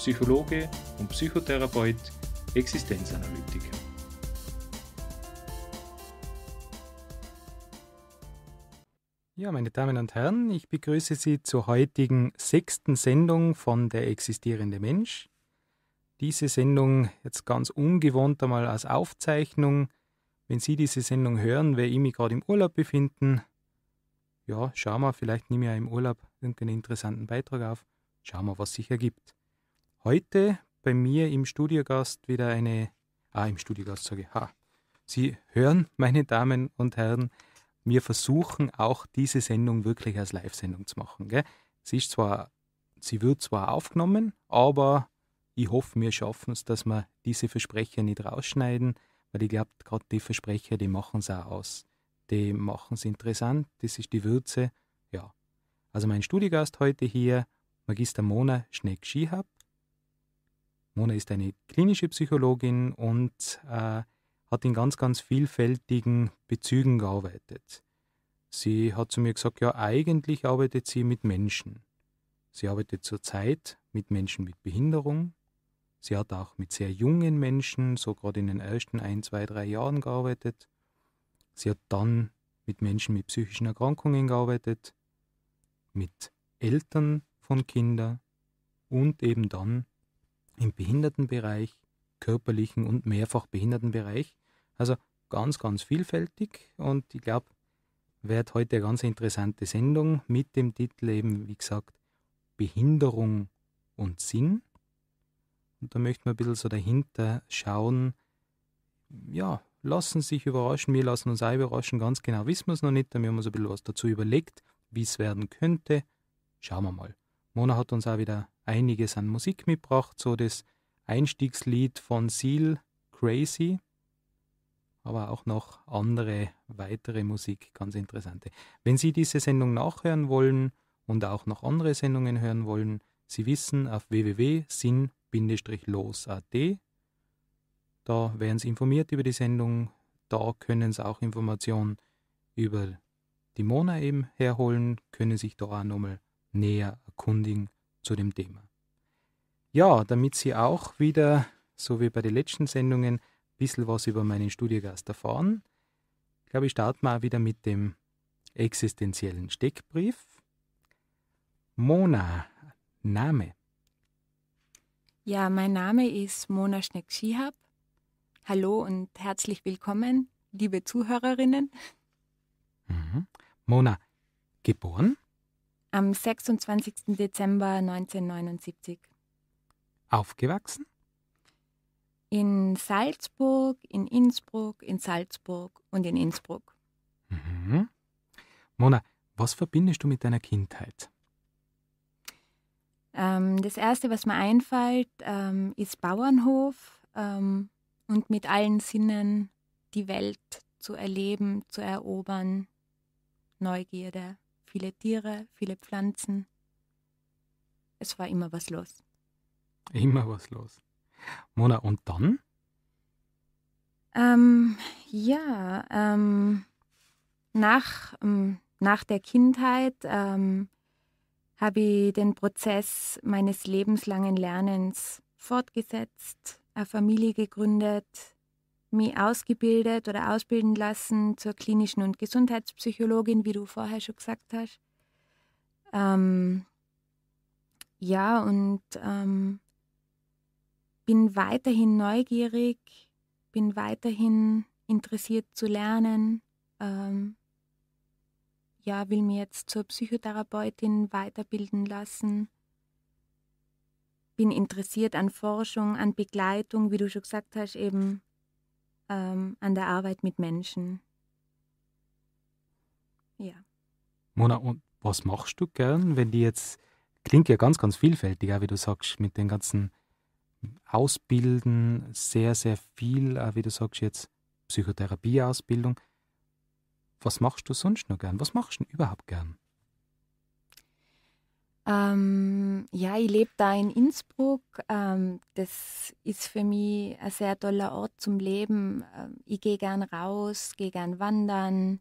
Psychologe und Psychotherapeut, Existenzanalytiker. Ja, meine Damen und Herren, ich begrüße Sie zur heutigen sechsten Sendung von Der existierende Mensch. Diese Sendung jetzt ganz ungewohnt einmal als Aufzeichnung. Wenn Sie diese Sendung hören, wer ich mich gerade im Urlaub befinden, ja, schauen wir, vielleicht nehme ich ja im Urlaub irgendeinen interessanten Beitrag auf. Schauen wir, was sich ergibt. Heute bei mir im Studiogast wieder eine, ah, im Studiogast sage ich, ha. Sie hören, meine Damen und Herren, wir versuchen auch diese Sendung wirklich als Live-Sendung zu machen. Gell? Sie ist zwar, sie wird zwar aufgenommen, aber ich hoffe, wir schaffen es, dass wir diese Versprecher nicht rausschneiden, weil ich glaube, gerade die Versprecher, die machen es auch aus. Die machen es interessant, das ist die Würze. Ja. Also mein Studiogast heute hier, Magister Mona Schneck-Schihab, Mona ist eine klinische Psychologin und äh, hat in ganz, ganz vielfältigen Bezügen gearbeitet. Sie hat zu mir gesagt, ja, eigentlich arbeitet sie mit Menschen. Sie arbeitet zurzeit mit Menschen mit Behinderung. Sie hat auch mit sehr jungen Menschen, so gerade in den ersten ein, zwei, drei Jahren gearbeitet. Sie hat dann mit Menschen mit psychischen Erkrankungen gearbeitet, mit Eltern von Kindern und eben dann im Behindertenbereich, körperlichen und mehrfach Behindertenbereich. Also ganz, ganz vielfältig und ich glaube, wird heute eine ganz interessante Sendung mit dem Titel eben, wie gesagt, Behinderung und Sinn. Und da möchten wir ein bisschen so dahinter schauen. Ja, lassen sich überraschen, wir lassen uns auch überraschen, ganz genau wissen wir es noch nicht, da haben wir uns ein bisschen was dazu überlegt, wie es werden könnte. Schauen wir mal. Mona hat uns auch wieder einiges an Musik mitgebracht, so das Einstiegslied von Seal, Crazy, aber auch noch andere weitere Musik, ganz interessante. Wenn Sie diese Sendung nachhören wollen und auch noch andere Sendungen hören wollen, Sie wissen auf www.sinn-los.at, da werden Sie informiert über die Sendung, da können Sie auch Informationen über die Mona eben herholen, können sich da auch nochmal näher erkundigen zu dem Thema. Ja, damit Sie auch wieder, so wie bei den letzten Sendungen, ein bisschen was über meinen Studiogast erfahren, ich glaube ich, starten wir auch wieder mit dem existenziellen Steckbrief. Mona, Name. Ja, mein Name ist Mona Schneck-Schihab. Hallo und herzlich willkommen, liebe Zuhörerinnen. Mhm. Mona, geboren? am 26. Dezember 1979. Aufgewachsen? In Salzburg, in Innsbruck, in Salzburg und in Innsbruck. Mhm. Mona, was verbindest du mit deiner Kindheit? Ähm, das Erste, was mir einfällt, ähm, ist Bauernhof ähm, und mit allen Sinnen die Welt zu erleben, zu erobern, Neugierde viele Tiere, viele Pflanzen. Es war immer was los. Immer was los. Mona, und dann? Ähm, ja, ähm, nach, ähm, nach der Kindheit ähm, habe ich den Prozess meines lebenslangen Lernens fortgesetzt, eine Familie gegründet, mich ausgebildet oder ausbilden lassen zur klinischen und Gesundheitspsychologin, wie du vorher schon gesagt hast. Ähm, ja, und ähm, bin weiterhin neugierig, bin weiterhin interessiert zu lernen. Ähm, ja, will mir jetzt zur Psychotherapeutin weiterbilden lassen. Bin interessiert an Forschung, an Begleitung, wie du schon gesagt hast, eben ähm, an der Arbeit mit Menschen. Ja. Mona, und was machst du gern, wenn die jetzt, klingt ja ganz, ganz vielfältig, auch wie du sagst, mit den ganzen Ausbilden, sehr, sehr viel, auch wie du sagst jetzt, Psychotherapieausbildung. Was machst du sonst noch gern? Was machst du überhaupt gern? Ähm, ja, ich lebe da in Innsbruck. Ähm, das ist für mich ein sehr toller Ort zum Leben. Ähm, ich gehe gern raus, gehe gern wandern,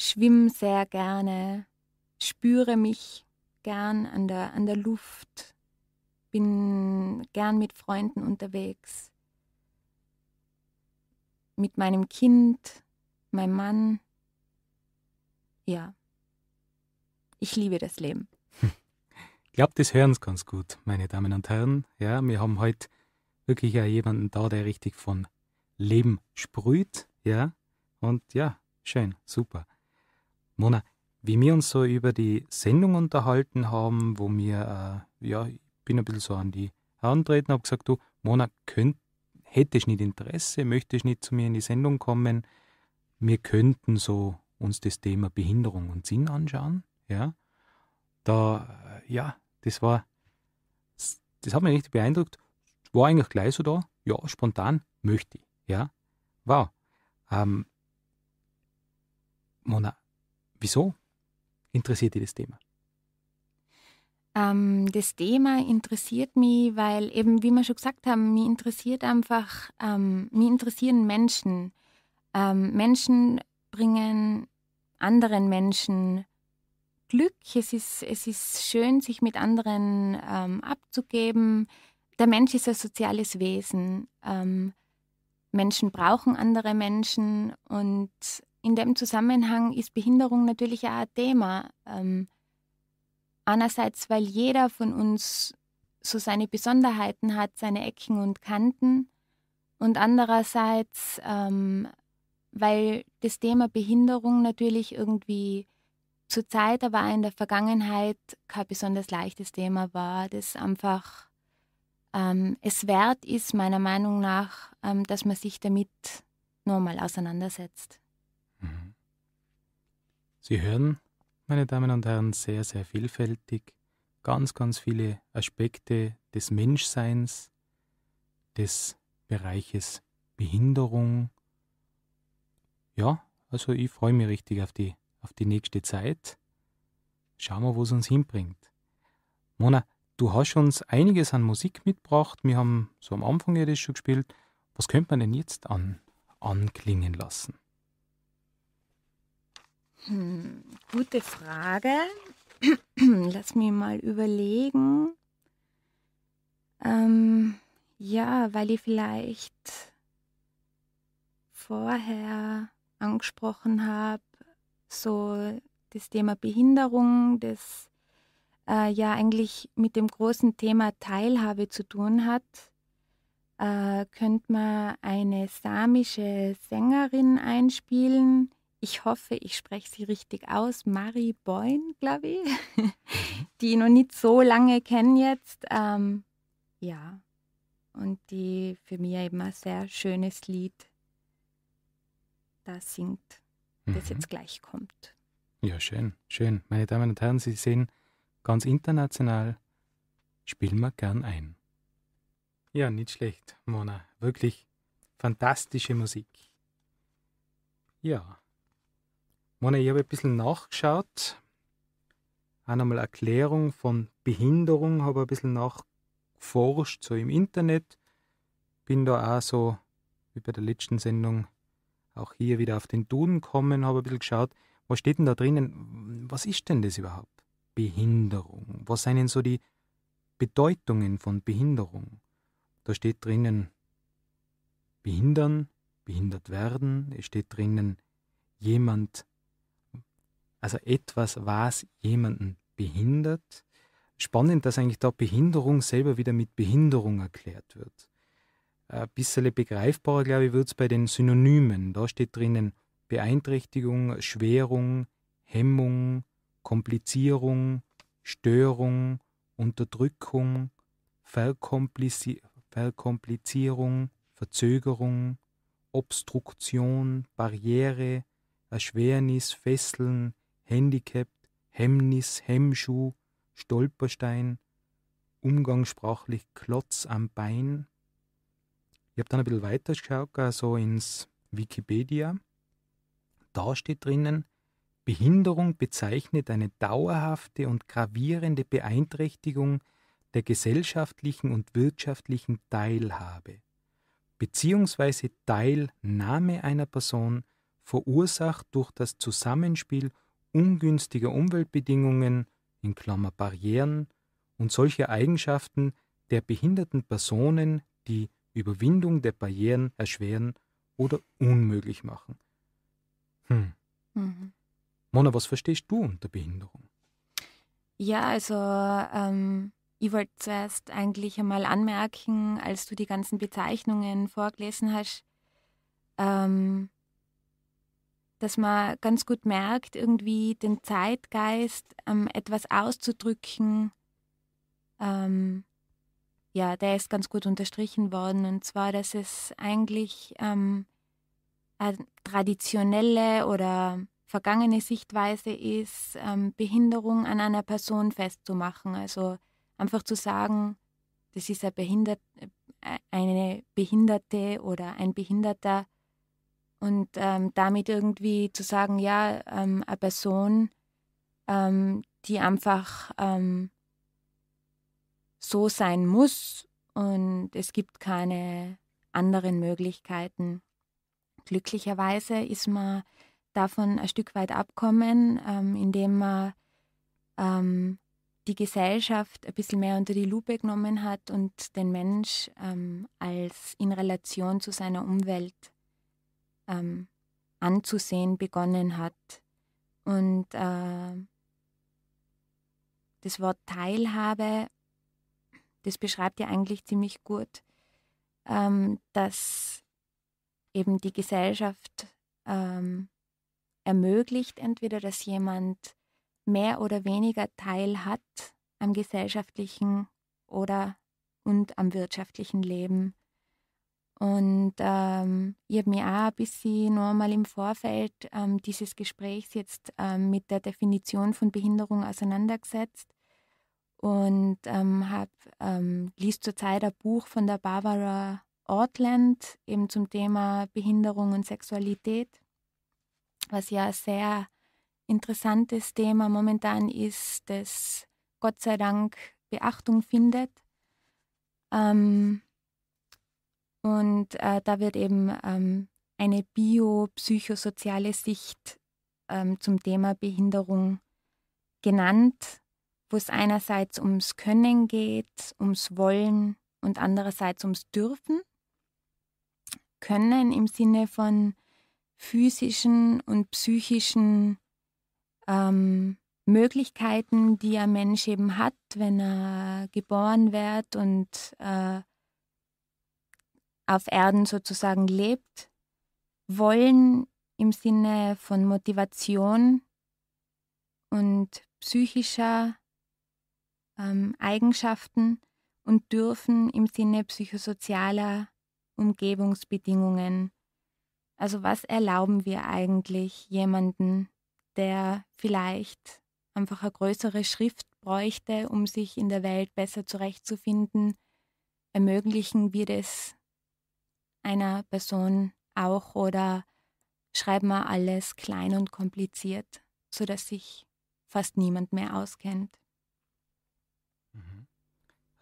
schwimme sehr gerne, spüre mich gern an der, an der Luft, bin gern mit Freunden unterwegs, mit meinem Kind, meinem Mann. Ja, ich liebe das Leben glaube, das hören Sie ganz gut, meine Damen und Herren. Ja, wir haben heute wirklich ja jemanden da, der richtig von Leben sprüht. Ja, und ja, schön, super. Mona, wie wir uns so über die Sendung unterhalten haben, wo mir, äh, ja, ich bin ein bisschen so an die Herantreten, habe gesagt, du, Mona, könnt, hättest nicht Interesse, möchtest nicht zu mir in die Sendung kommen, wir könnten so uns das Thema Behinderung und Sinn anschauen, ja. Da, äh, ja, das war, das hat mich richtig beeindruckt. War eigentlich gleich so da, ja, spontan möchte ich, ja. Wow. Ähm, Mona, wieso interessiert dich das Thema? Ähm, das Thema interessiert mich, weil eben, wie wir schon gesagt haben, mich interessiert einfach, ähm, mich interessieren Menschen. Ähm, Menschen bringen anderen Menschen Glück, es ist, es ist schön, sich mit anderen ähm, abzugeben. Der Mensch ist ein soziales Wesen. Ähm, Menschen brauchen andere Menschen und in dem Zusammenhang ist Behinderung natürlich auch ein Thema. Ähm, einerseits, weil jeder von uns so seine Besonderheiten hat, seine Ecken und Kanten und andererseits, ähm, weil das Thema Behinderung natürlich irgendwie zurzeit, aber auch in der Vergangenheit kein besonders leichtes Thema war, das einfach ähm, es wert ist, meiner Meinung nach, ähm, dass man sich damit nochmal auseinandersetzt. Mhm. Sie hören, meine Damen und Herren, sehr, sehr vielfältig, ganz, ganz viele Aspekte des Menschseins, des Bereiches Behinderung. Ja, also ich freue mich richtig auf die auf die nächste Zeit. Schauen wir, wo es uns hinbringt. Mona, du hast uns einiges an Musik mitgebracht. Wir haben so am Anfang ja das schon gespielt. Was könnte man denn jetzt an, anklingen lassen? Hm, gute Frage. Lass mich mal überlegen. Ähm, ja, weil ich vielleicht vorher angesprochen habe, so das Thema Behinderung, das äh, ja eigentlich mit dem großen Thema Teilhabe zu tun hat, äh, könnte man eine samische Sängerin einspielen. Ich hoffe, ich spreche sie richtig aus. Marie Boyn, glaube ich, die ich noch nicht so lange kenne jetzt. Ähm, ja, und die für mich eben ein sehr schönes Lied da singt mhm. jetzt gleich kommt. Ja, schön, schön. Meine Damen und Herren, Sie sehen, ganz international spielen wir gern ein. Ja, nicht schlecht, Mona. Wirklich fantastische Musik. Ja. Mona, ich habe ein bisschen nachgeschaut. Auch nochmal Erklärung von Behinderung habe ein bisschen nachgeforscht, so im Internet. Bin da auch so, wie bei der letzten Sendung, auch hier wieder auf den Duden kommen, habe ein bisschen geschaut, was steht denn da drinnen, was ist denn das überhaupt? Behinderung, was seien denn so die Bedeutungen von Behinderung? Da steht drinnen behindern, behindert werden, es steht drinnen jemand, also etwas, was jemanden behindert. Spannend, dass eigentlich da Behinderung selber wieder mit Behinderung erklärt wird ein bisschen begreifbarer, glaube ich, wird es bei den Synonymen. Da steht drinnen Beeinträchtigung, Schwerung, Hemmung, Komplizierung, Störung, Unterdrückung, Verkomplizi Verkomplizierung, Verzögerung, Obstruktion, Barriere, Erschwernis, Fesseln, Handicap, Hemmnis, Hemmschuh, Stolperstein, umgangssprachlich Klotz am Bein, ich habe dann ein bisschen weiter geschaut, also ins Wikipedia. Da steht drinnen, Behinderung bezeichnet eine dauerhafte und gravierende Beeinträchtigung der gesellschaftlichen und wirtschaftlichen Teilhabe bzw. Teilnahme einer Person verursacht durch das Zusammenspiel ungünstiger Umweltbedingungen in Klammer Barrieren und solcher Eigenschaften der behinderten Personen, die Überwindung der Barrieren erschweren oder unmöglich machen. Hm. Mhm. Mona, was verstehst du unter Behinderung? Ja, also ähm, ich wollte zuerst eigentlich einmal anmerken, als du die ganzen Bezeichnungen vorgelesen hast, ähm, dass man ganz gut merkt, irgendwie den Zeitgeist ähm, etwas auszudrücken, ähm, ja, der ist ganz gut unterstrichen worden. Und zwar, dass es eigentlich ähm, eine traditionelle oder vergangene Sichtweise ist, ähm, Behinderung an einer Person festzumachen. Also einfach zu sagen, das ist eine, Behindert, äh, eine Behinderte oder ein Behinderter. Und ähm, damit irgendwie zu sagen, ja, ähm, eine Person, ähm, die einfach ähm, so sein muss und es gibt keine anderen Möglichkeiten. Glücklicherweise ist man davon ein Stück weit abkommen, ähm, indem man ähm, die Gesellschaft ein bisschen mehr unter die Lupe genommen hat und den Mensch ähm, als in Relation zu seiner Umwelt ähm, anzusehen begonnen hat. Und äh, das Wort Teilhabe das beschreibt ja eigentlich ziemlich gut, ähm, dass eben die Gesellschaft ähm, ermöglicht, entweder dass jemand mehr oder weniger Teil hat am gesellschaftlichen oder und am wirtschaftlichen Leben. Und ähm, ich habe mich auch ein bisschen nochmal im Vorfeld ähm, dieses Gesprächs jetzt ähm, mit der Definition von Behinderung auseinandergesetzt und ähm, hab, ähm, liest zurzeit ein Buch von der Barbara Ortland eben zum Thema Behinderung und Sexualität, was ja ein sehr interessantes Thema momentan ist, das Gott sei Dank Beachtung findet. Ähm, und äh, da wird eben ähm, eine biopsychosoziale Sicht ähm, zum Thema Behinderung genannt wo es einerseits ums Können geht, ums Wollen und andererseits ums Dürfen. Können im Sinne von physischen und psychischen ähm, Möglichkeiten, die ein Mensch eben hat, wenn er geboren wird und äh, auf Erden sozusagen lebt. Wollen im Sinne von Motivation und psychischer ähm, Eigenschaften und dürfen im Sinne psychosozialer Umgebungsbedingungen. Also was erlauben wir eigentlich jemanden, der vielleicht einfach eine größere Schrift bräuchte, um sich in der Welt besser zurechtzufinden? Ermöglichen wir das einer Person auch oder schreiben wir alles klein und kompliziert, sodass sich fast niemand mehr auskennt?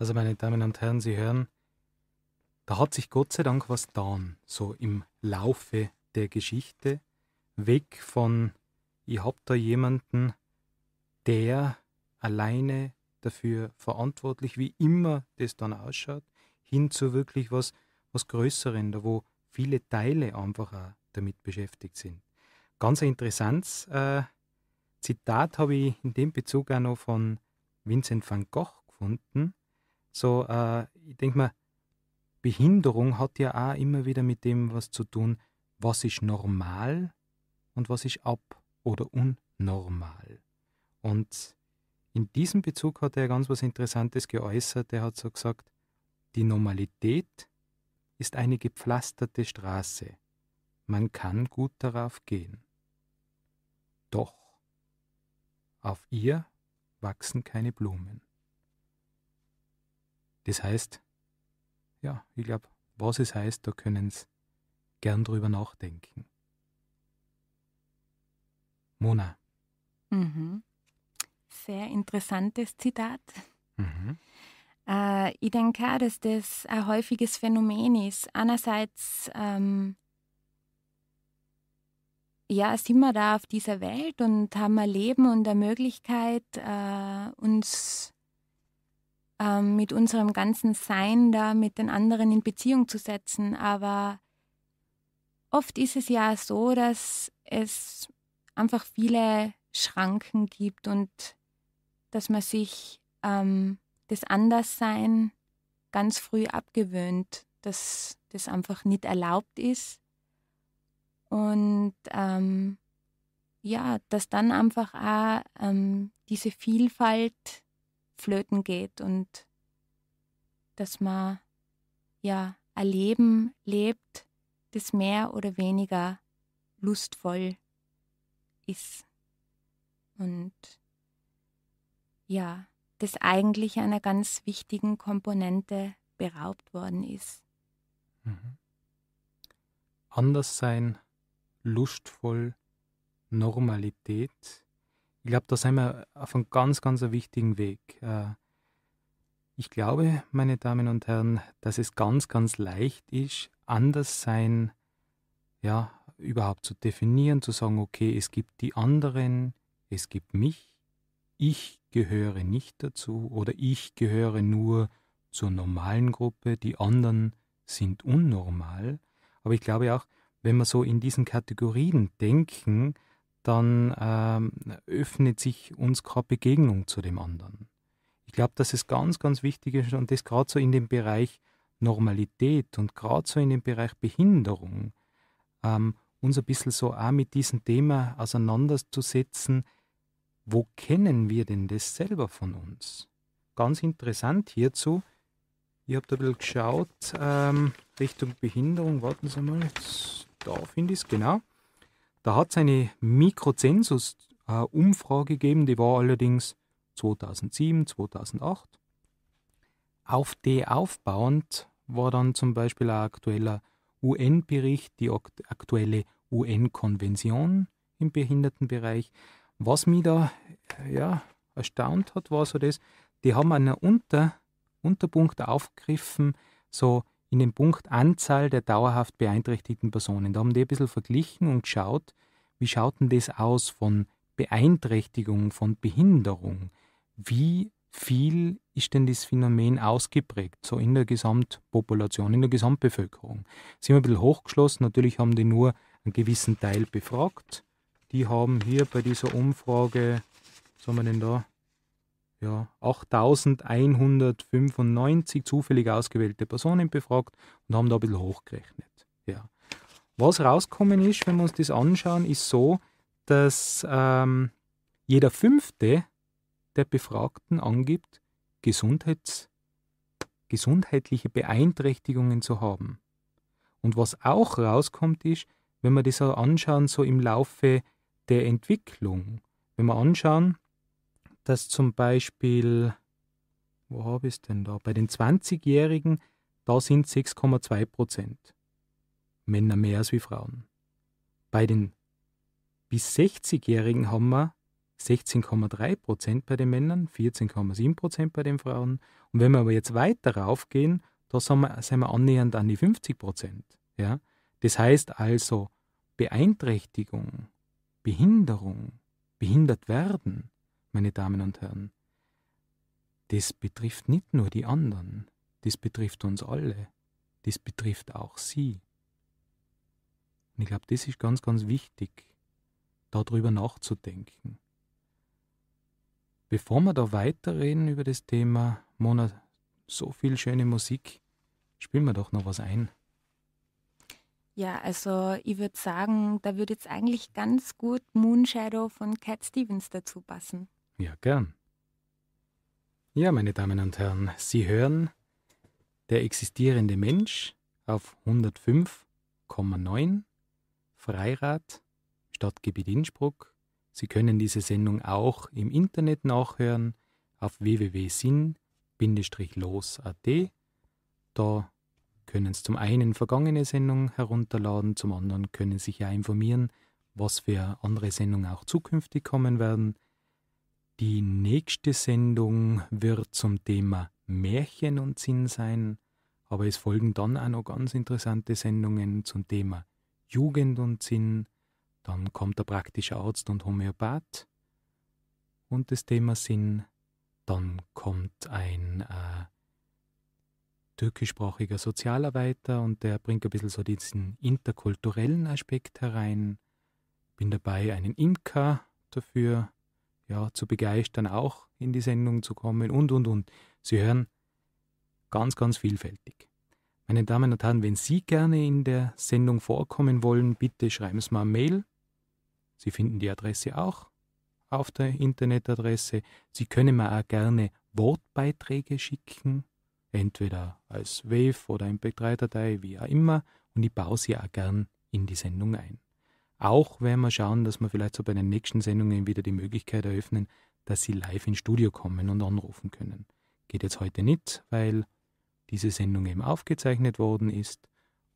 Also, meine Damen und Herren, Sie hören, da hat sich Gott sei Dank was getan, so im Laufe der Geschichte, weg von, ich hab da jemanden, der alleine dafür verantwortlich, wie immer das dann ausschaut, hin zu wirklich was, was Größeren, da wo viele Teile einfach auch damit beschäftigt sind. Ganz ein interessantes äh, Zitat habe ich in dem Bezug auch noch von Vincent van Gogh gefunden, so, äh, ich denke mal, Behinderung hat ja auch immer wieder mit dem was zu tun, was ist normal und was ist ab- oder unnormal. Und in diesem Bezug hat er ganz was Interessantes geäußert. Er hat so gesagt, die Normalität ist eine gepflasterte Straße. Man kann gut darauf gehen. Doch auf ihr wachsen keine Blumen. Das heißt, ja, ich glaube, was es heißt, da können Sie gern drüber nachdenken. Mona. Mhm. Sehr interessantes Zitat. Mhm. Äh, ich denke auch, dass das ein häufiges Phänomen ist. Einerseits, ähm, ja, sind wir da auf dieser Welt und haben ein Leben und eine Möglichkeit, äh, uns ähm, mit unserem ganzen Sein da mit den anderen in Beziehung zu setzen. Aber oft ist es ja so, dass es einfach viele Schranken gibt und dass man sich ähm, das Anderssein ganz früh abgewöhnt, dass das einfach nicht erlaubt ist. Und ähm, ja, dass dann einfach auch ähm, diese Vielfalt flöten geht und dass man ja ein Leben lebt, das mehr oder weniger lustvoll ist. Und ja, das eigentlich einer ganz wichtigen Komponente beraubt worden ist. Mhm. Anders sein, lustvoll, Normalität ich glaube, da sind wir auf einem ganz, ganz wichtigen Weg. Äh, ich glaube, meine Damen und Herren, dass es ganz, ganz leicht ist, anders sein, ja, überhaupt zu definieren, zu sagen, okay, es gibt die anderen, es gibt mich, ich gehöre nicht dazu oder ich gehöre nur zur normalen Gruppe, die anderen sind unnormal. Aber ich glaube auch, wenn wir so in diesen Kategorien denken, dann ähm, öffnet sich uns gerade Begegnung zu dem anderen. Ich glaube, dass es ganz, ganz wichtig ist und das gerade so in dem Bereich Normalität und gerade so in dem Bereich Behinderung ähm, uns ein bisschen so auch mit diesem Thema auseinanderzusetzen, wo kennen wir denn das selber von uns? Ganz interessant hierzu, ihr habt ein bisschen geschaut, ähm, Richtung Behinderung, warten Sie mal, da finde ich es, genau. Da hat es eine Mikrozensus-Umfrage äh, gegeben, die war allerdings 2007, 2008. Auf die aufbauend war dann zum Beispiel ein aktueller UN-Bericht, die aktuelle UN-Konvention im Behindertenbereich. Was mich da äh, ja, erstaunt hat, war so das, die haben einen Unter, Unterpunkt aufgegriffen, so in den Punkt Anzahl der dauerhaft beeinträchtigten Personen. Da haben die ein bisschen verglichen und geschaut, wie schaut denn das aus von Beeinträchtigung, von Behinderung? Wie viel ist denn das Phänomen ausgeprägt, so in der Gesamtpopulation, in der Gesamtbevölkerung? Sind wir ein bisschen hochgeschlossen, natürlich haben die nur einen gewissen Teil befragt. Die haben hier bei dieser Umfrage, was haben wir denn da? ja, 8195 zufällig ausgewählte Personen befragt und haben da ein bisschen hochgerechnet. Ja. Was rauskommen ist, wenn wir uns das anschauen, ist so, dass ähm, jeder fünfte der Befragten angibt, Gesundheits gesundheitliche Beeinträchtigungen zu haben. Und was auch rauskommt, ist, wenn wir das anschauen, so im Laufe der Entwicklung. Wenn wir anschauen, dass zum Beispiel, wo habe ich es denn da? Bei den 20-Jährigen, da sind 6,2 Prozent Männer mehr als wie Frauen. Bei den bis 60-Jährigen haben wir 16,3 Prozent bei den Männern, 14,7 Prozent bei den Frauen. Und wenn wir aber jetzt weiter raufgehen, da sind wir, sind wir annähernd an die 50 Prozent. Ja? Das heißt also, Beeinträchtigung, Behinderung, behindert werden, meine Damen und Herren, das betrifft nicht nur die anderen, das betrifft uns alle, das betrifft auch sie. Und ich glaube, das ist ganz, ganz wichtig, darüber nachzudenken. Bevor wir da weiterreden über das Thema, Mona, so viel schöne Musik, spielen wir doch noch was ein. Ja, also ich würde sagen, da würde jetzt eigentlich ganz gut Moonshadow von Cat Stevens dazu passen. Ja, gern. Ja, meine Damen und Herren, Sie hören der existierende Mensch auf 105,9 Freirad, Stadtgebiet Innsbruck. Sie können diese Sendung auch im Internet nachhören auf www.sinn-los.at. Da können Sie zum einen vergangene Sendungen herunterladen, zum anderen können Sie sich ja informieren, was für andere Sendungen auch zukünftig kommen werden. Die nächste Sendung wird zum Thema Märchen und Sinn sein, aber es folgen dann auch noch ganz interessante Sendungen zum Thema Jugend und Sinn, dann kommt der praktische Arzt und Homöopath und das Thema Sinn, dann kommt ein äh, türkischsprachiger Sozialarbeiter und der bringt ein bisschen so diesen interkulturellen Aspekt herein. Bin dabei, einen Imker dafür ja, zu begeistern, auch in die Sendung zu kommen und, und, und. Sie hören ganz, ganz vielfältig. Meine Damen und Herren, wenn Sie gerne in der Sendung vorkommen wollen, bitte schreiben Sie mal eine Mail. Sie finden die Adresse auch auf der Internetadresse. Sie können mir auch gerne Wortbeiträge schicken, entweder als Wave oder MP3-Datei, wie auch immer, und ich baue sie auch gern in die Sendung ein. Auch werden wir schauen, dass wir vielleicht so bei den nächsten Sendungen wieder die Möglichkeit eröffnen, dass Sie live ins Studio kommen und anrufen können. Geht jetzt heute nicht, weil diese Sendung eben aufgezeichnet worden ist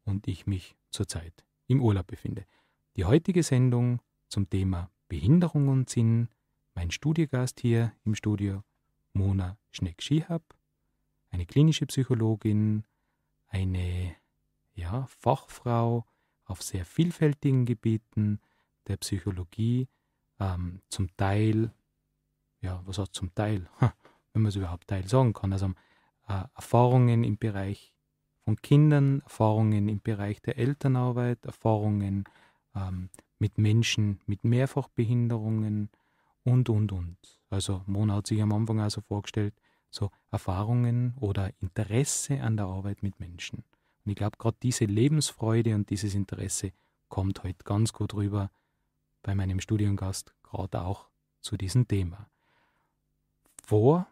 und ich mich zurzeit im Urlaub befinde. Die heutige Sendung zum Thema Behinderung und Sinn, mein Studiogast hier im Studio, Mona Schneck-Schihab, eine klinische Psychologin, eine ja, Fachfrau auf sehr vielfältigen Gebieten der Psychologie, ähm, zum Teil, ja, was auch zum Teil, wenn man es überhaupt Teil sagen kann, also äh, Erfahrungen im Bereich von Kindern, Erfahrungen im Bereich der Elternarbeit, Erfahrungen ähm, mit Menschen mit Mehrfachbehinderungen und, und, und. Also Mona hat sich am Anfang also vorgestellt, so Erfahrungen oder Interesse an der Arbeit mit Menschen. Und ich glaube, gerade diese Lebensfreude und dieses Interesse kommt heute halt ganz gut rüber bei meinem Studiengast, gerade auch zu diesem Thema. Vor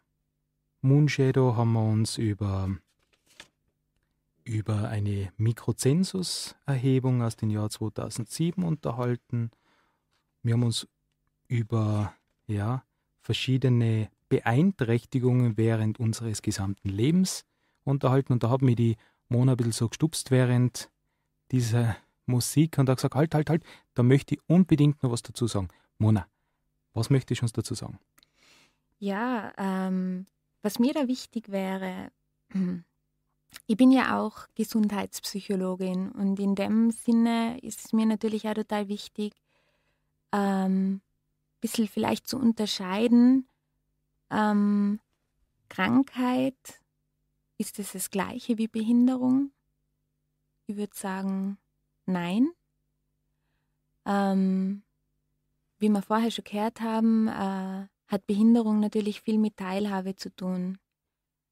Moonshadow haben wir uns über, über eine Mikrozensus-Erhebung aus dem Jahr 2007 unterhalten. Wir haben uns über ja, verschiedene Beeinträchtigungen während unseres gesamten Lebens unterhalten und da hat mir die Mona ein bisschen so gestupst während dieser Musik und hat gesagt, halt, halt, halt, da möchte ich unbedingt noch was dazu sagen. Mona, was möchtest du uns dazu sagen? Ja, ähm, was mir da wichtig wäre, ich bin ja auch Gesundheitspsychologin und in dem Sinne ist es mir natürlich auch total wichtig, ähm, ein bisschen vielleicht zu unterscheiden, ähm, Krankheit ist es das gleiche wie Behinderung? Ich würde sagen, nein. Ähm, wie wir vorher schon gehört haben, äh, hat Behinderung natürlich viel mit Teilhabe zu tun.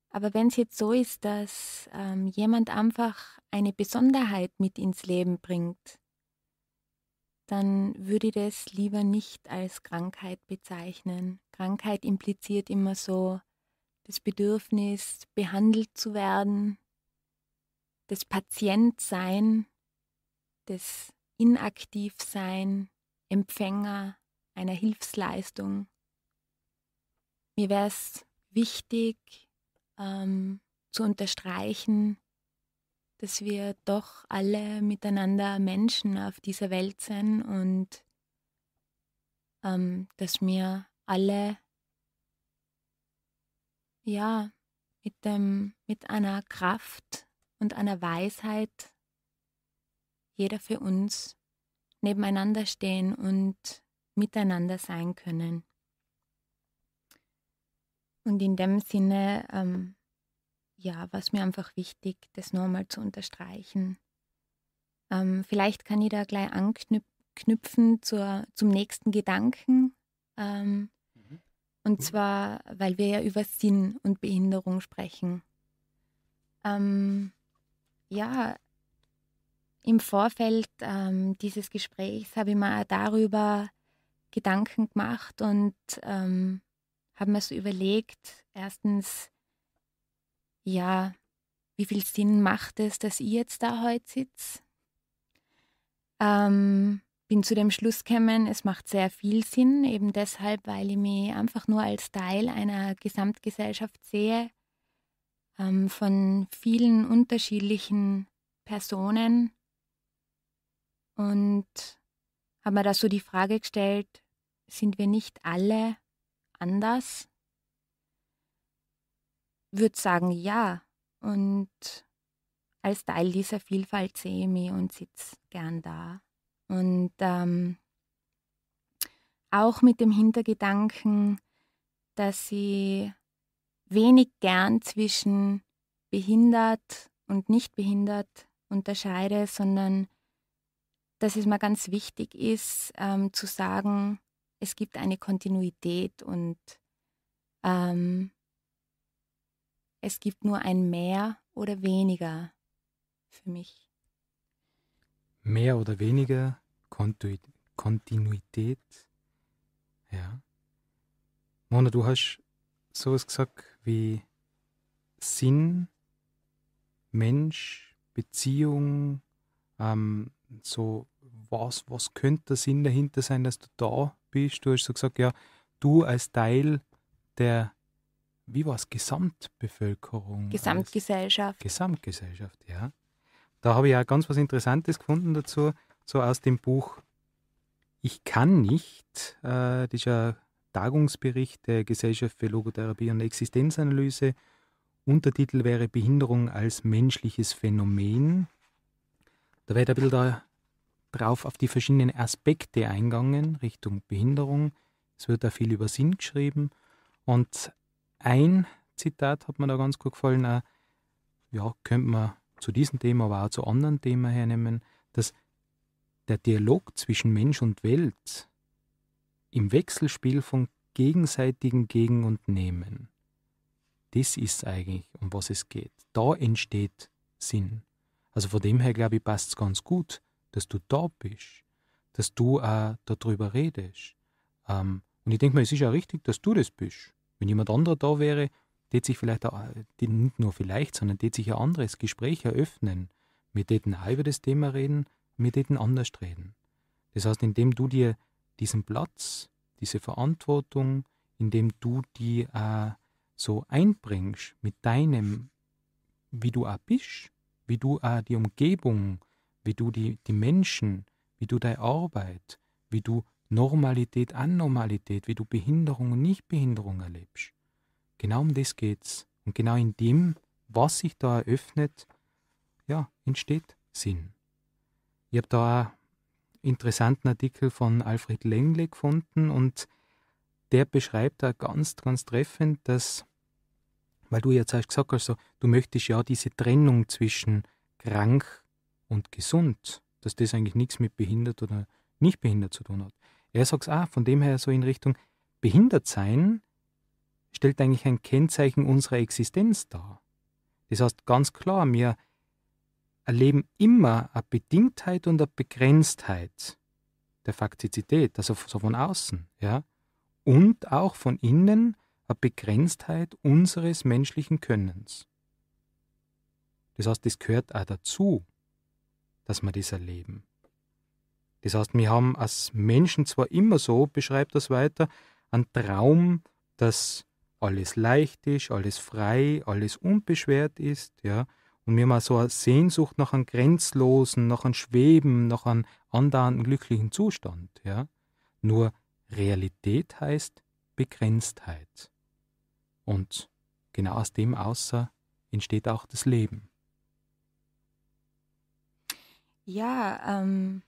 Aber wenn es jetzt so ist, dass ähm, jemand einfach eine Besonderheit mit ins Leben bringt, dann würde ich das lieber nicht als Krankheit bezeichnen. Krankheit impliziert immer so das Bedürfnis, behandelt zu werden, das Patientsein, das Inaktivsein, Empfänger einer Hilfsleistung. Mir wäre es wichtig ähm, zu unterstreichen, dass wir doch alle miteinander Menschen auf dieser Welt sind und ähm, dass wir alle ja, mit, dem, mit einer Kraft und einer Weisheit jeder für uns nebeneinander stehen und miteinander sein können. Und in dem Sinne, ähm, ja, war es mir einfach wichtig, das nochmal zu unterstreichen. Ähm, vielleicht kann ich da gleich anknüpfen zur, zum nächsten Gedanken, ähm, und zwar, weil wir ja über Sinn und Behinderung sprechen. Ähm, ja, im Vorfeld ähm, dieses Gesprächs habe ich mir auch darüber Gedanken gemacht und ähm, habe mir so überlegt, erstens, ja, wie viel Sinn macht es, dass ich jetzt da heute sitze? Ähm, bin zu dem Schluss gekommen, es macht sehr viel Sinn, eben deshalb, weil ich mich einfach nur als Teil einer Gesamtgesellschaft sehe, ähm, von vielen unterschiedlichen Personen und habe mir da so die Frage gestellt, sind wir nicht alle anders? Würde sagen, ja. Und als Teil dieser Vielfalt sehe ich mich und sitze gern da. Und ähm, auch mit dem Hintergedanken, dass sie wenig gern zwischen behindert und nicht behindert unterscheide, sondern dass es mir ganz wichtig ist, ähm, zu sagen, es gibt eine Kontinuität und ähm, es gibt nur ein mehr oder weniger für mich mehr oder weniger Kontinuität. Ja. Mona, du hast sowas gesagt wie Sinn, Mensch, Beziehung, ähm, so was, was könnte der Sinn dahinter sein, dass du da bist? Du hast so gesagt, ja, du als Teil der, wie war es, Gesamtbevölkerung. Gesamtgesellschaft. Gesamtgesellschaft, ja. Da habe ich ja ganz was Interessantes gefunden dazu, so aus dem Buch Ich kann nicht, äh, dieser Tagungsbericht der Gesellschaft für Logotherapie und Existenzanalyse. Untertitel wäre Behinderung als menschliches Phänomen. Da werde ich ein bisschen darauf auf die verschiedenen Aspekte eingegangen, Richtung Behinderung. Es wird da viel über Sinn geschrieben. Und ein Zitat hat mir da ganz gut gefallen. Äh, ja, könnte man zu diesem Thema, aber auch zu anderen Themen hernehmen, dass der Dialog zwischen Mensch und Welt im Wechselspiel von gegenseitigen Gegen und Nehmen, das ist eigentlich, um was es geht. Da entsteht Sinn. Also von dem her, glaube ich, passt es ganz gut, dass du da bist, dass du auch darüber redest. Ähm, und ich denke mal, es ist ja richtig, dass du das bist. Wenn jemand anderer da wäre, tät sich vielleicht, äh, nicht nur vielleicht, sondern tät sich ein anderes Gespräch eröffnen. Wir täten auch über das Thema reden, wir täten anders reden. Das heißt, indem du dir diesen Platz, diese Verantwortung, indem du die äh, so einbringst mit deinem, wie du auch bist, wie du auch die Umgebung, wie du die, die Menschen, wie du deine Arbeit, wie du Normalität, Anormalität, wie du Behinderung und Nichtbehinderung erlebst. Genau um das geht's. Und genau in dem, was sich da eröffnet, ja, entsteht Sinn. Ich habe da einen interessanten Artikel von Alfred Lengle gefunden und der beschreibt da ganz, ganz treffend, dass, weil du jetzt hast gesagt hast, also, du möchtest ja diese Trennung zwischen krank und gesund, dass das eigentlich nichts mit behindert oder nicht behindert zu tun hat. Er sagt es auch, von dem her so in Richtung behindert sein stellt eigentlich ein Kennzeichen unserer Existenz dar. Das heißt ganz klar, wir erleben immer eine Bedingtheit und eine Begrenztheit der Faktizität, also so von außen, ja, und auch von innen eine Begrenztheit unseres menschlichen Könnens. Das heißt, das gehört auch dazu, dass wir das erleben. Das heißt, wir haben als Menschen zwar immer so, beschreibt das weiter, einen Traum, dass alles leicht ist, alles frei, alles unbeschwert ist, ja, und mir mal so eine Sehnsucht nach einem grenzlosen, nach einem Schweben, nach einem andauernden glücklichen Zustand, ja. Nur Realität heißt Begrenztheit. Und genau aus dem Außer entsteht auch das Leben. Ja, ähm,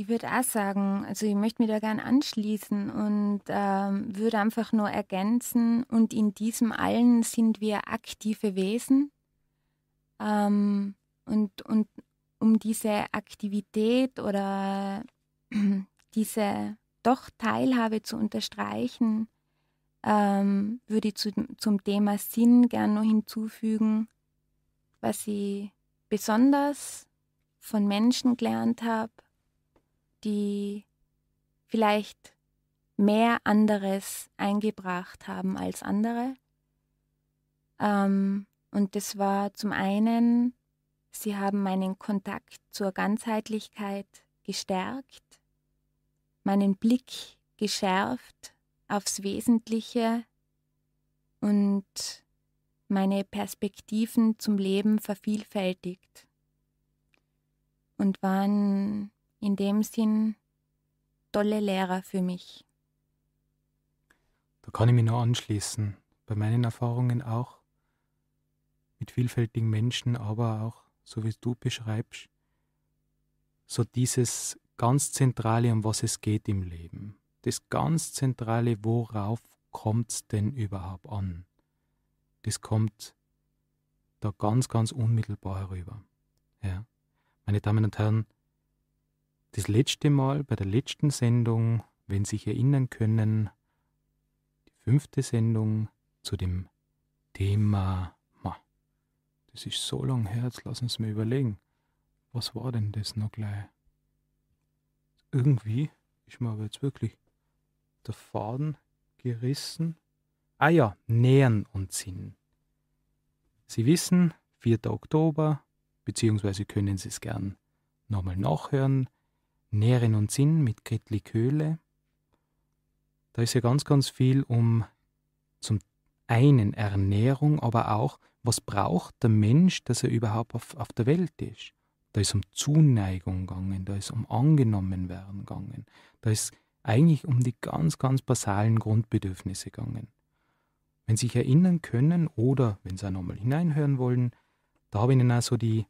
ich würde auch sagen, also ich möchte mich da gern anschließen und ähm, würde einfach nur ergänzen, und in diesem allen sind wir aktive Wesen. Ähm, und, und um diese Aktivität oder diese doch Teilhabe zu unterstreichen, ähm, würde ich zu, zum Thema Sinn gern noch hinzufügen, was ich besonders von Menschen gelernt habe die vielleicht mehr anderes eingebracht haben als andere. Ähm, und das war zum einen, sie haben meinen Kontakt zur Ganzheitlichkeit gestärkt, meinen Blick geschärft aufs Wesentliche und meine Perspektiven zum Leben vervielfältigt und waren in dem Sinn tolle Lehrer für mich. Da kann ich mich nur anschließen. Bei meinen Erfahrungen auch mit vielfältigen Menschen, aber auch, so wie du beschreibst, so dieses ganz Zentrale, um was es geht im Leben. Das ganz Zentrale, worauf kommt es denn überhaupt an? Das kommt da ganz, ganz unmittelbar herüber. Ja. Meine Damen und Herren, das letzte Mal bei der letzten Sendung, wenn Sie sich erinnern können, die fünfte Sendung zu dem Thema. Das ist so lang her, jetzt lassen Sie mir überlegen. Was war denn das noch gleich? Irgendwie ist mir aber jetzt wirklich der Faden gerissen. Ah ja, Nähern und Sinn. Sie wissen, 4. Oktober, beziehungsweise können Sie es gern nochmal nachhören. Nähren und Sinn mit Gritli Köhle. Da ist ja ganz, ganz viel um zum einen Ernährung, aber auch, was braucht der Mensch, dass er überhaupt auf, auf der Welt ist. Da ist um Zuneigung gegangen, da ist um angenommen werden gegangen, da ist eigentlich um die ganz, ganz basalen Grundbedürfnisse gegangen. Wenn Sie sich erinnern können oder wenn Sie auch nochmal hineinhören wollen, da habe ich Ihnen auch so die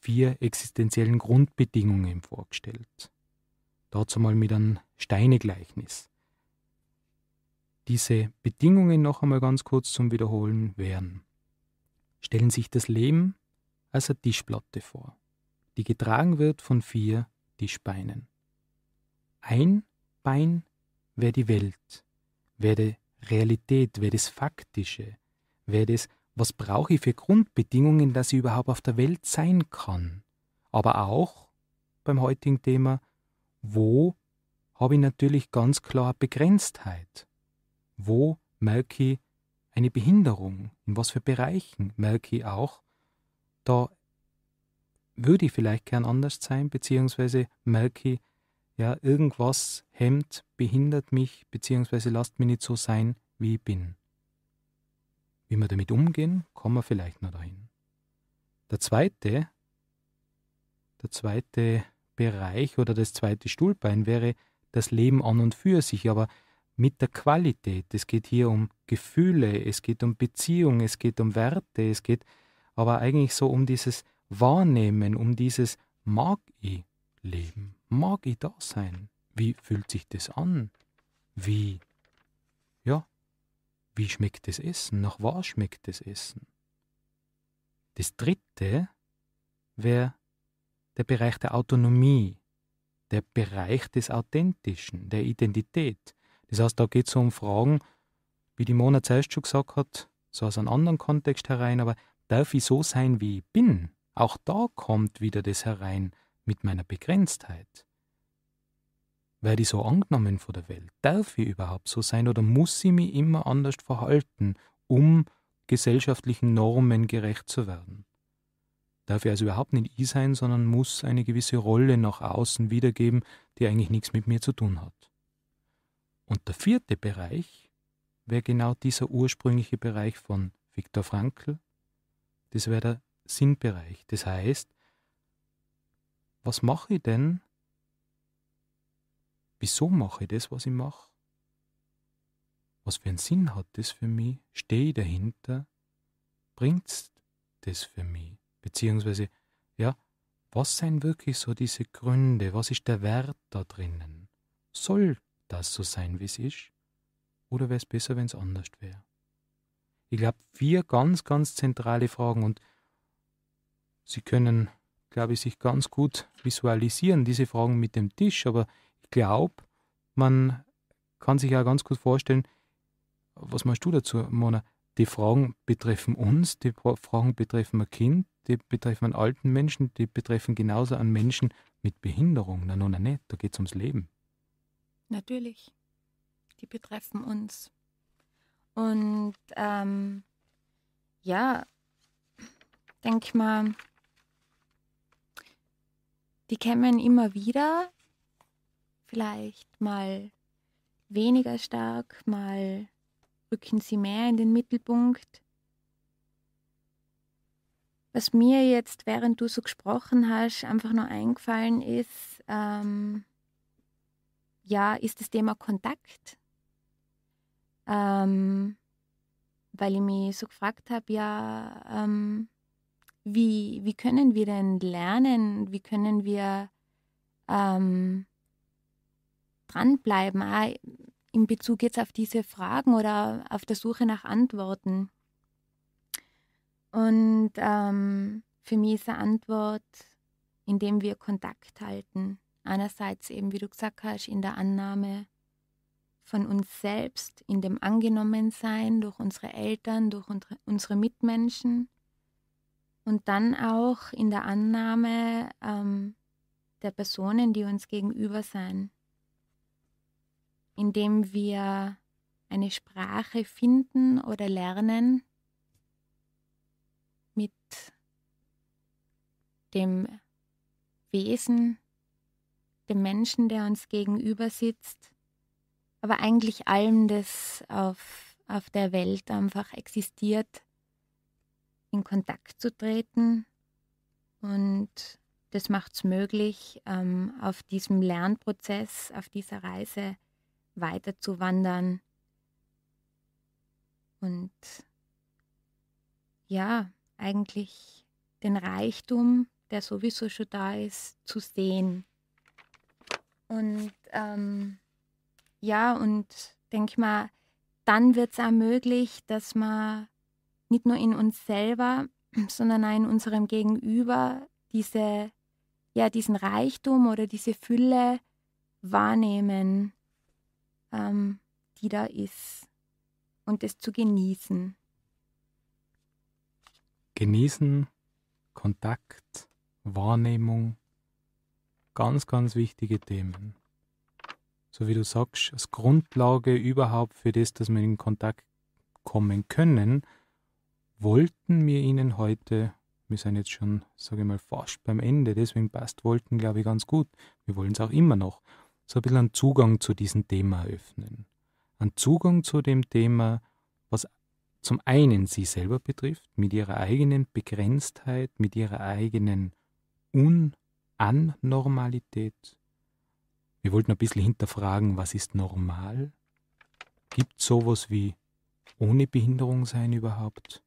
vier existenziellen Grundbedingungen vorgestellt. Dazu mal mit einem Steinegleichnis. Diese Bedingungen noch einmal ganz kurz zum Wiederholen wären. Stellen sich das Leben als eine Tischplatte vor, die getragen wird von vier Tischbeinen. Ein Bein wäre die Welt, wäre Realität, wäre das Faktische, wäre das was brauche ich für Grundbedingungen, dass ich überhaupt auf der Welt sein kann. Aber auch beim heutigen Thema, wo habe ich natürlich ganz klar Begrenztheit? Wo merke ich eine Behinderung? In was für Bereichen merke ich auch, da würde ich vielleicht gern anders sein, beziehungsweise merke ich, ja, irgendwas hemmt, behindert mich, beziehungsweise lasst mich nicht so sein, wie ich bin. Wie wir damit umgehen, kommen wir vielleicht noch dahin. Der zweite, der zweite Bereich oder das zweite Stuhlbein wäre das Leben an und für sich, aber mit der Qualität. Es geht hier um Gefühle, es geht um Beziehung, es geht um Werte, es geht aber eigentlich so um dieses Wahrnehmen, um dieses mag ich leben, mag ich da sein, wie fühlt sich das an, wie, ja, wie schmeckt das Essen, nach was schmeckt das Essen. Das dritte wäre der Bereich der Autonomie, der Bereich des Authentischen, der Identität. Das heißt, da geht es um Fragen, wie die Mona zuerst schon gesagt hat, so aus einem anderen Kontext herein, aber darf ich so sein, wie ich bin? Auch da kommt wieder das herein mit meiner Begrenztheit. Werde ich so angenommen von der Welt? Darf ich überhaupt so sein oder muss ich mich immer anders verhalten, um gesellschaftlichen Normen gerecht zu werden? Darf ich also überhaupt nicht ich sein, sondern muss eine gewisse Rolle nach außen wiedergeben, die eigentlich nichts mit mir zu tun hat. Und der vierte Bereich wäre genau dieser ursprüngliche Bereich von Viktor Frankl. Das wäre der Sinnbereich. Das heißt, was mache ich denn, wieso mache ich das, was ich mache? Was für einen Sinn hat das für mich? Stehe ich dahinter? Bringt's das für mich? Beziehungsweise, ja, was sind wirklich so diese Gründe? Was ist der Wert da drinnen? Soll das so sein, wie es ist? Oder wäre es besser, wenn es anders wäre? Ich glaube, vier ganz, ganz zentrale Fragen und Sie können, glaube ich, sich ganz gut visualisieren, diese Fragen mit dem Tisch, aber glaube, man kann sich ja ganz gut vorstellen, was meinst du dazu, Mona? Die Fragen betreffen uns, die Fragen betreffen ein Kind, die betreffen einen alten Menschen, die betreffen genauso einen Menschen mit Behinderung. Na, nun, na, nicht, da geht es ums Leben. Natürlich, die betreffen uns. Und ähm, ja, denke mal, die kämen immer wieder vielleicht, mal weniger stark, mal rücken sie mehr in den Mittelpunkt. Was mir jetzt, während du so gesprochen hast, einfach nur eingefallen ist, ähm, ja, ist das Thema Kontakt. Ähm, weil ich mich so gefragt habe, ja, ähm, wie, wie können wir denn lernen, wie können wir ähm, dranbleiben, auch in Bezug jetzt auf diese Fragen oder auf der Suche nach Antworten. Und ähm, für mich ist eine Antwort, indem wir Kontakt halten. Einerseits eben, wie du gesagt hast, in der Annahme von uns selbst, in dem Angenommensein durch unsere Eltern, durch unsere Mitmenschen und dann auch in der Annahme ähm, der Personen, die uns gegenüber sein indem wir eine Sprache finden oder lernen, mit dem Wesen, dem Menschen, der uns gegenüber sitzt, aber eigentlich allem, das auf, auf der Welt einfach existiert, in Kontakt zu treten. Und das macht es möglich, ähm, auf diesem Lernprozess, auf dieser Reise weiter zu wandern. Und ja, eigentlich den Reichtum, der sowieso schon da ist, zu sehen. Und ähm, ja, und denke mal, dann wird es auch möglich, dass man nicht nur in uns selber, sondern auch in unserem Gegenüber diese, ja, diesen Reichtum oder diese Fülle wahrnehmen ähm, die da ist und es zu genießen. Genießen, Kontakt, Wahrnehmung, ganz, ganz wichtige Themen. So wie du sagst, als Grundlage überhaupt für das, dass wir in Kontakt kommen können, wollten wir Ihnen heute, wir sind jetzt schon, sage ich mal, fast beim Ende, deswegen passt wollten, glaube ich, ganz gut. Wir wollen es auch immer noch so ein bisschen einen Zugang zu diesem Thema öffnen. Einen Zugang zu dem Thema, was zum einen sie selber betrifft, mit ihrer eigenen Begrenztheit, mit ihrer eigenen Unannormalität. Wir wollten ein bisschen hinterfragen, was ist normal? Gibt es sowas wie ohne Behinderung sein überhaupt?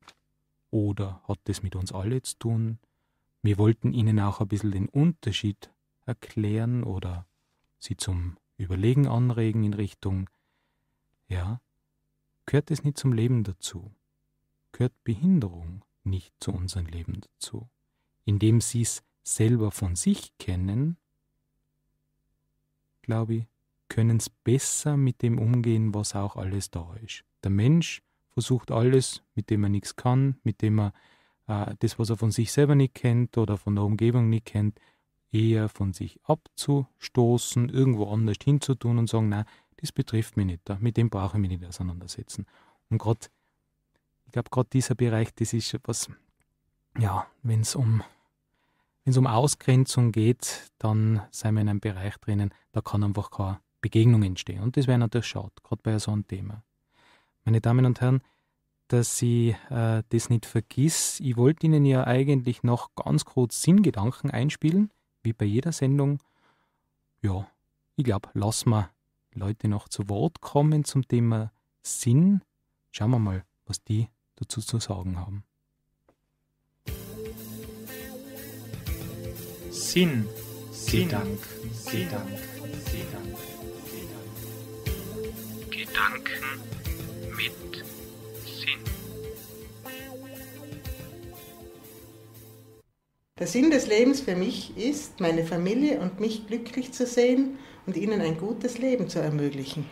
Oder hat das mit uns alle zu tun? Wir wollten Ihnen auch ein bisschen den Unterschied erklären oder sie zum Überlegen anregen in Richtung, ja, gehört es nicht zum Leben dazu? Gehört Behinderung nicht zu unserem Leben dazu? Indem sie es selber von sich kennen, glaube ich, können es besser mit dem umgehen, was auch alles da ist. Der Mensch versucht alles, mit dem er nichts kann, mit dem er äh, das, was er von sich selber nicht kennt oder von der Umgebung nicht kennt, eher von sich abzustoßen, irgendwo anders hinzutun und sagen, na, das betrifft mich nicht, mit dem brauche ich mich nicht auseinandersetzen. Und gerade, ich glaube, gerade dieser Bereich, das ist etwas, ja, wenn es um, wenn's um Ausgrenzung geht, dann sind wir in einem Bereich drinnen, da kann einfach keine Begegnung entstehen. Und das wäre natürlich schade, gerade bei so einem Thema. Meine Damen und Herren, dass ich äh, das nicht vergiss. Ich wollte Ihnen ja eigentlich noch ganz kurz Sinngedanken einspielen wie bei jeder Sendung, ja, ich glaube, lassen wir Leute noch zu Wort kommen zum Thema Sinn. Schauen wir mal, was die dazu zu sagen haben. Sinn, Gedank, Gedank, Gedank, Gedanken, Der Sinn des Lebens für mich ist, meine Familie und mich glücklich zu sehen und ihnen ein gutes Leben zu ermöglichen.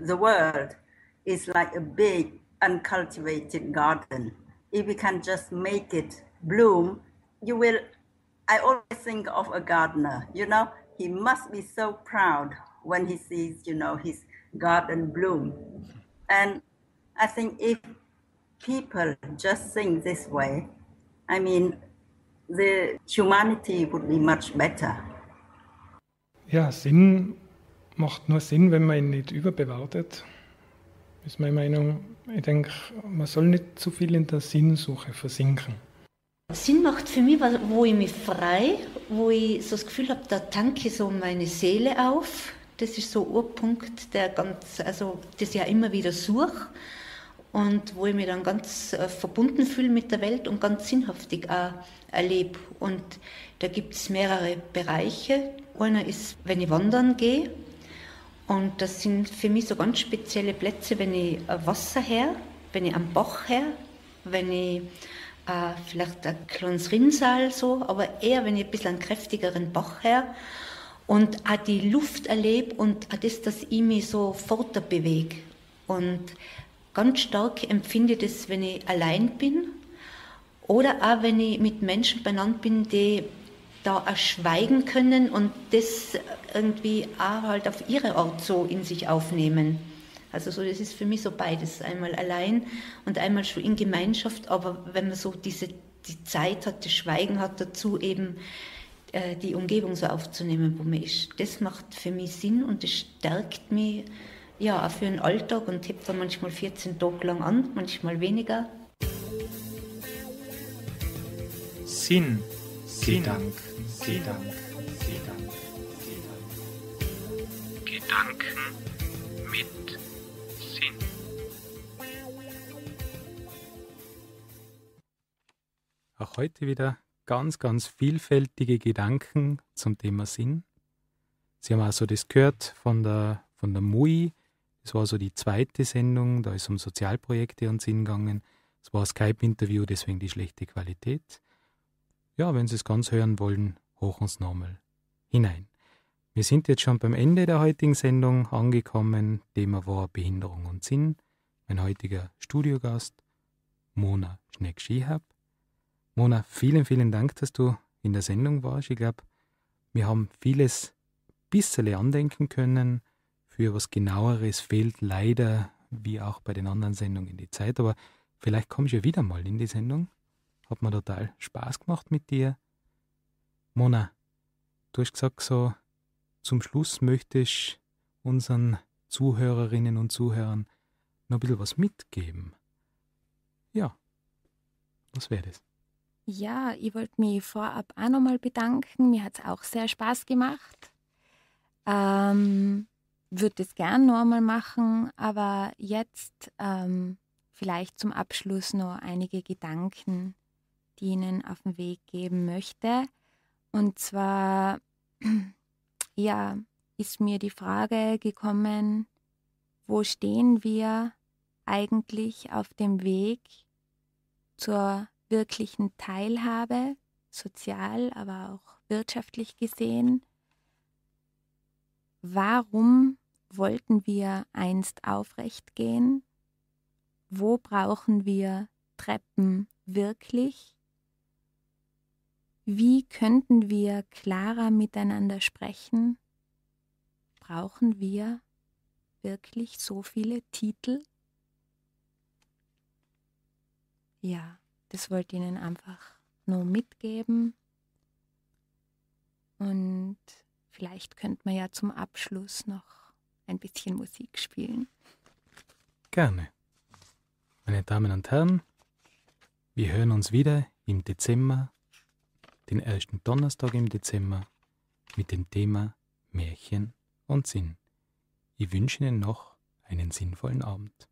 The world is like a big uncultivated garden. If you can just make it bloom, you will I always think of a gardener, you know, he must be so proud when he sees, you know, his garden bloom. And I think if people just think this way, I mean, the humanity would be much better. Ja, Sinn macht nur Sinn, wenn man ihn nicht überbewertet. Ist meine Meinung. Ich denke, man soll nicht zu viel in der Sinnsuche versinken. Sinn macht für mich, wo ich mich frei, wo ich so das Gefühl habe, da tanke so meine Seele auf. Das ist so ein Urpunkt, der ganz, also das ich ja immer wieder suche und wo ich mich dann ganz äh, verbunden fühle mit der Welt und ganz sinnhaftig auch erlebe. Und da gibt es mehrere Bereiche. Einer ist, wenn ich wandern gehe, und das sind für mich so ganz spezielle Plätze, wenn ich äh, Wasser her, wenn ich am Bach her, wenn ich äh, vielleicht ein kleines Rinnsal so, aber eher, wenn ich ein bisschen einen kräftigeren Bach her und auch die Luft erlebe und auch das, dass ich mich so fortbewege. Und ganz stark empfinde das, wenn ich allein bin oder auch wenn ich mit Menschen benannt bin, die da auch schweigen können und das irgendwie auch halt auf ihre Art so in sich aufnehmen. Also so, das ist für mich so beides, einmal allein und einmal schon in Gemeinschaft, aber wenn man so diese die Zeit hat, das Schweigen hat dazu eben äh, die Umgebung so aufzunehmen, wo man ist. Das macht für mich Sinn und das stärkt mich ja, auch für den Alltag und hebt dann manchmal 14 Tage lang an, manchmal weniger. Sinn, Gedank, Gedank, Gedank, Gedank. Gedanken mit Sinn. Auch heute wieder ganz, ganz vielfältige Gedanken zum Thema Sinn. Sie haben also das gehört von der, von der MUI, es war so die zweite Sendung, da ist um Sozialprojekte ans gegangen. Es war ein Skype-Interview, deswegen die schlechte Qualität. Ja, wenn Sie es ganz hören wollen, hoch uns nochmal hinein. Wir sind jetzt schon beim Ende der heutigen Sendung angekommen. Thema war Behinderung und Sinn. Mein heutiger Studiogast, Mona Schneck-Schihab. Mona, vielen, vielen Dank, dass du in der Sendung warst. Ich glaube, wir haben vieles bisschen andenken können für was genaueres fehlt leider, wie auch bei den anderen Sendungen, die Zeit. Aber vielleicht komme ich ja wieder mal in die Sendung. Hat mir total Spaß gemacht mit dir. Mona, du hast gesagt, so zum Schluss möchte ich unseren Zuhörerinnen und Zuhörern noch ein bisschen was mitgeben. Ja, was wäre das? Ja, ich wollte mich vorab auch nochmal bedanken. Mir hat es auch sehr Spaß gemacht. Ähm, würde es gern nochmal machen, aber jetzt ähm, vielleicht zum Abschluss noch einige Gedanken, die Ihnen auf den Weg geben möchte. Und zwar, ja, ist mir die Frage gekommen, wo stehen wir eigentlich auf dem Weg zur wirklichen Teilhabe, sozial, aber auch wirtschaftlich gesehen? Warum wollten wir einst aufrecht gehen? Wo brauchen wir Treppen wirklich? Wie könnten wir klarer miteinander sprechen? Brauchen wir wirklich so viele Titel? Ja, das wollte ich Ihnen einfach nur mitgeben. Und vielleicht könnte man ja zum Abschluss noch ein bisschen Musik spielen? Gerne. Meine Damen und Herren, wir hören uns wieder im Dezember, den ersten Donnerstag im Dezember, mit dem Thema Märchen und Sinn. Ich wünsche Ihnen noch einen sinnvollen Abend.